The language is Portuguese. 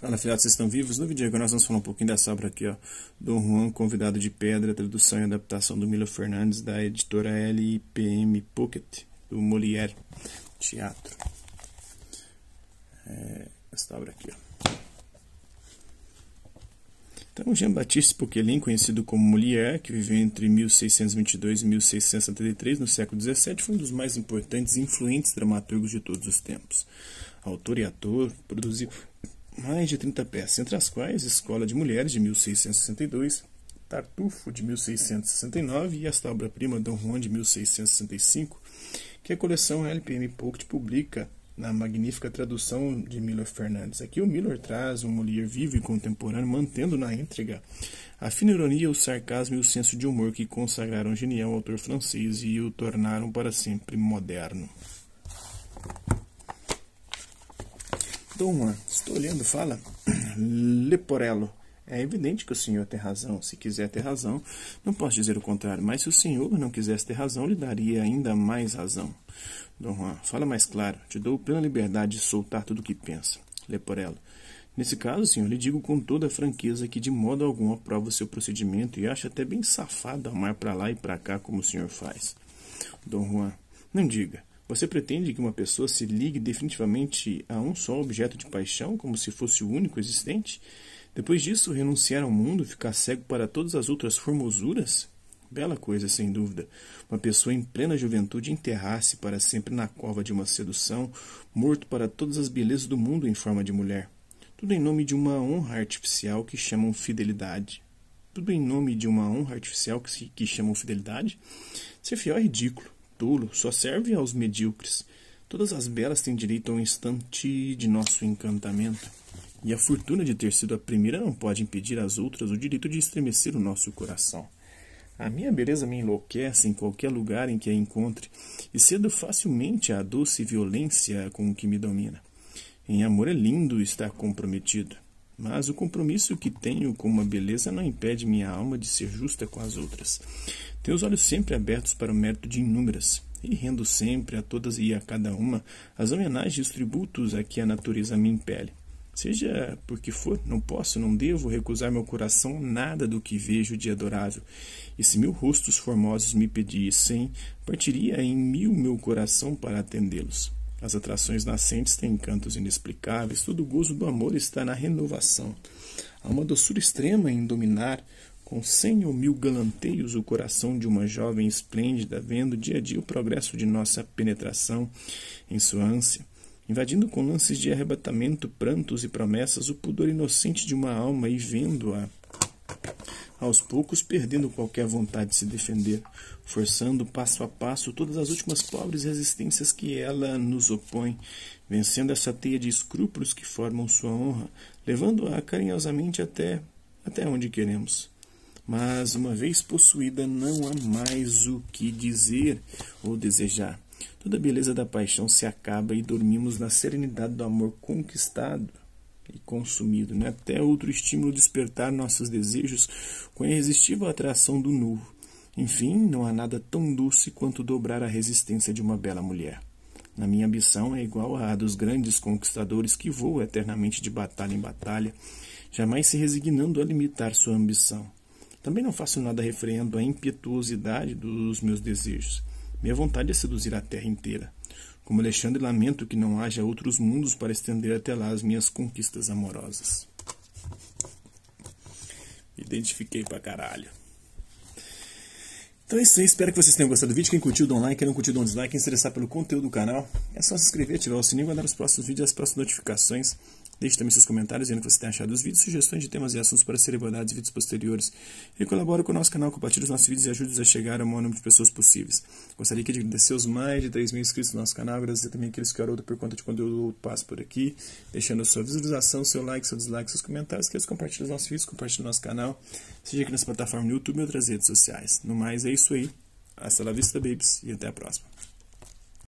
Fala, filhotes, vocês estão vivos? No vídeo agora nós vamos falar um pouquinho dessa obra aqui, ó. Dom Juan, Convidado de Pedra, tradução e adaptação do Milo Fernandes, da editora LIPM Pocket, do Molière Teatro. É, essa obra aqui, ó. Então, Jean-Baptiste Poquelin, conhecido como Molière, que viveu entre 1622 e 1673, no século XVII, foi um dos mais importantes e influentes dramaturgos de todos os tempos. Autor e ator, produziu mais de 30 peças, entre as quais Escola de Mulheres, de 1662, Tartufo, de 1669 e esta obra-prima Dom Juan, de 1665, que a coleção LPM Pocket publica na magnífica tradução de Miller Fernandes. Aqui o Miller traz um Molière vivo e contemporâneo, mantendo na entrega a fina ironia, o sarcasmo e o senso de humor que consagraram o genial autor francês e o tornaram para sempre moderno. Stoma, estou olhando, fala, Leporello. É evidente que o senhor tem razão. Se quiser ter razão, não posso dizer o contrário. Mas se o senhor não quisesse ter razão, lhe daria ainda mais razão. Dom Juan, fala mais claro. Te dou plena liberdade de soltar tudo o que pensa. Leporello. Nesse caso, senhor, lhe digo com toda franqueza que de modo algum aprovo o seu procedimento e acho até bem safado amar para lá e para cá como o senhor faz. Dom Juan, não diga. Você pretende que uma pessoa se ligue definitivamente a um só objeto de paixão, como se fosse o único existente? Depois disso, renunciar ao mundo, ficar cego para todas as outras formosuras? Bela coisa, sem dúvida. Uma pessoa em plena juventude enterrar-se para sempre na cova de uma sedução, morto para todas as belezas do mundo em forma de mulher. Tudo em nome de uma honra artificial que chamam fidelidade. Tudo em nome de uma honra artificial que, que chamam fidelidade? Ser é fiel é ridículo tolo só serve aos medíocres. Todas as belas têm direito a um instante de nosso encantamento. E a fortuna de ter sido a primeira não pode impedir às outras o direito de estremecer o nosso coração. A minha beleza me enlouquece em qualquer lugar em que a encontre, e cedo facilmente à doce violência com que me domina. Em amor é lindo estar comprometido. Mas o compromisso que tenho com uma beleza não impede minha alma de ser justa com as outras. Tenho os olhos sempre abertos para o mérito de inúmeras, e rendo sempre a todas e a cada uma as homenagens e os tributos a que a natureza me impele. Seja por que for, não posso, não devo recusar meu coração nada do que vejo de adorável. E se mil rostos formosos me pedissem, partiria em mil meu coração para atendê-los. As atrações nascentes têm encantos inexplicáveis, todo o gozo do amor está na renovação. Há uma doçura extrema em dominar com cem ou mil galanteios o coração de uma jovem esplêndida, vendo dia a dia o progresso de nossa penetração em sua ânsia, invadindo com lances de arrebatamento, prantos e promessas o pudor inocente de uma alma e vendo-a aos poucos perdendo qualquer vontade de se defender, forçando passo a passo todas as últimas pobres resistências que ela nos opõe, vencendo essa teia de escrúpulos que formam sua honra, levando-a carinhosamente até, até onde queremos. Mas, uma vez possuída, não há mais o que dizer ou desejar. Toda a beleza da paixão se acaba e dormimos na serenidade do amor conquistado e consumido, né? até outro estímulo despertar nossos desejos com a irresistível atração do novo. Enfim, não há nada tão doce quanto dobrar a resistência de uma bela mulher. Na minha ambição é igual à dos grandes conquistadores que voam eternamente de batalha em batalha, jamais se resignando a limitar sua ambição. Também não faço nada referendo à impetuosidade dos meus desejos. Minha vontade é seduzir a terra inteira. Como Alexandre, lamento que não haja outros mundos para estender até lá as minhas conquistas amorosas. Me identifiquei pra caralho. Então é isso aí, espero que vocês tenham gostado do vídeo. Quem curtiu, dá um like, quem não curtiu, dá um dislike. Quem se interessar pelo conteúdo do canal, é só se inscrever, ativar o sininho, mandar os próximos vídeos e as próximas notificações. Deixe também seus comentários dizendo o que você tem achado dos vídeos, sugestões de temas e assuntos para serem abordados em vídeos posteriores. E colabore com o nosso canal, compartilhe os nossos vídeos e ajude os a chegar ao maior número de pessoas possíveis. Gostaria que de agradecer os mais de 3 mil inscritos no nosso canal, agradecer também aqueles que orou por conta de quando eu passo por aqui, deixando a sua visualização, seu like, seu dislike, seus comentários, que eles compartilhem os nossos vídeos, compartilhem o nosso canal, seja aqui nas plataformas no YouTube e outras redes sociais. No mais, é isso aí. Hasta la vista, babes, e até a próxima.